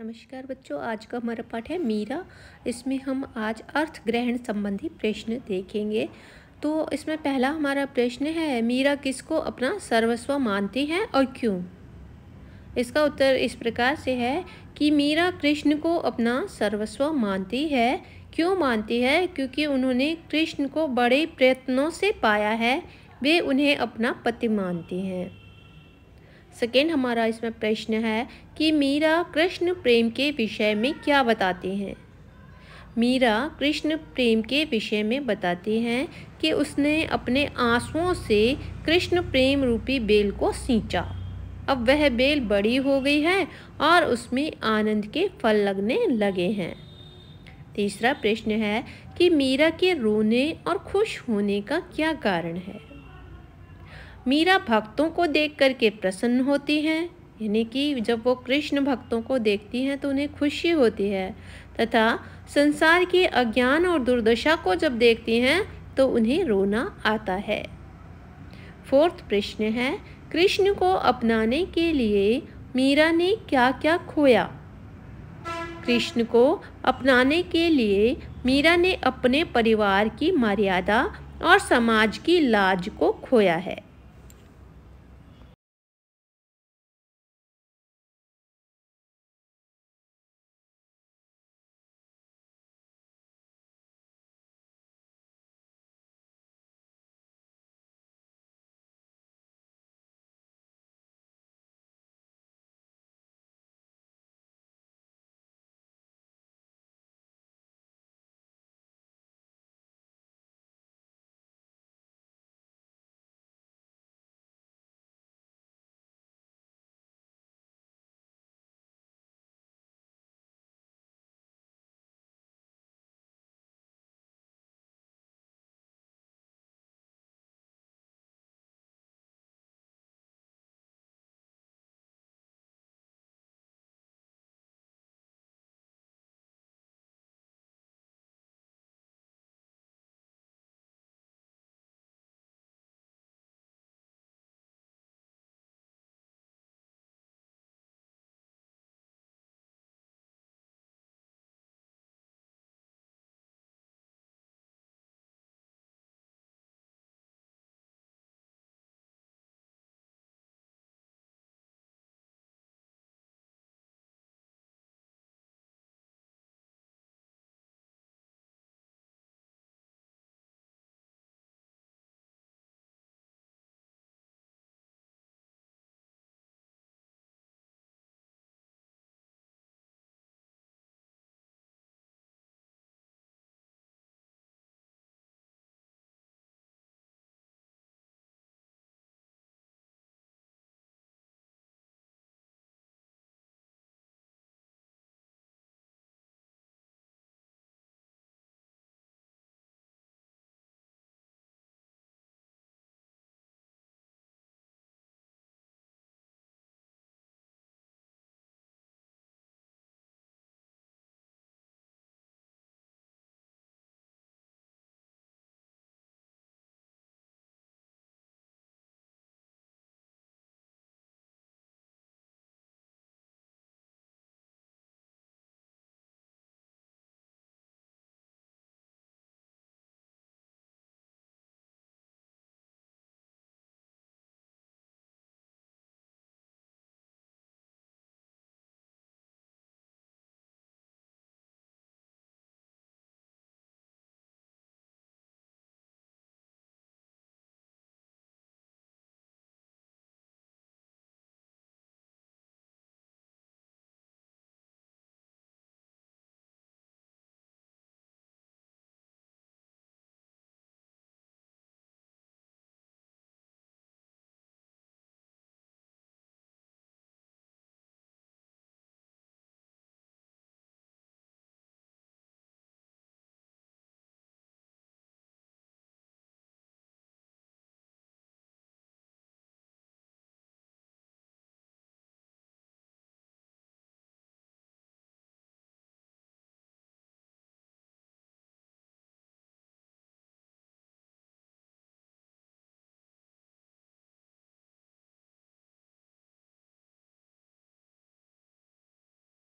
नमस्कार बच्चों आज का हमारा पाठ है मीरा इसमें हम आज अर्थ ग्रहण संबंधी प्रश्न देखेंगे तो इसमें पहला हमारा प्रश्न है मीरा किसको अपना सर्वस्व मानती है और क्यों इसका उत्तर इस प्रकार से है कि मीरा कृष्ण को अपना सर्वस्व मानती है क्यों मानती है क्योंकि उन्होंने कृष्ण को बड़े प्रयत्नों से पाया है वे उन्हें अपना पति मानती हैं सेकेंड हमारा इसमें प्रश्न है कि मीरा कृष्ण प्रेम के विषय में क्या बताते हैं मीरा कृष्ण प्रेम के विषय में बताते हैं कि उसने अपने आंसुओं से कृष्ण प्रेम रूपी बेल को सींचा अब वह बेल बड़ी हो गई है और उसमें आनंद के फल लगने लगे हैं तीसरा प्रश्न है कि मीरा के रोने और खुश होने का क्या कारण है मीरा भक्तों को देख करके प्रसन्न होती हैं यानी कि जब वो कृष्ण भक्तों को देखती हैं तो उन्हें खुशी होती है तथा संसार के अज्ञान और दुर्दशा को जब देखती हैं तो उन्हें रोना आता है फोर्थ प्रश्न है कृष्ण को अपनाने के लिए मीरा ने क्या क्या खोया कृष्ण को अपनाने के लिए मीरा ने अपने परिवार की मर्यादा और समाज की लाज को खोया है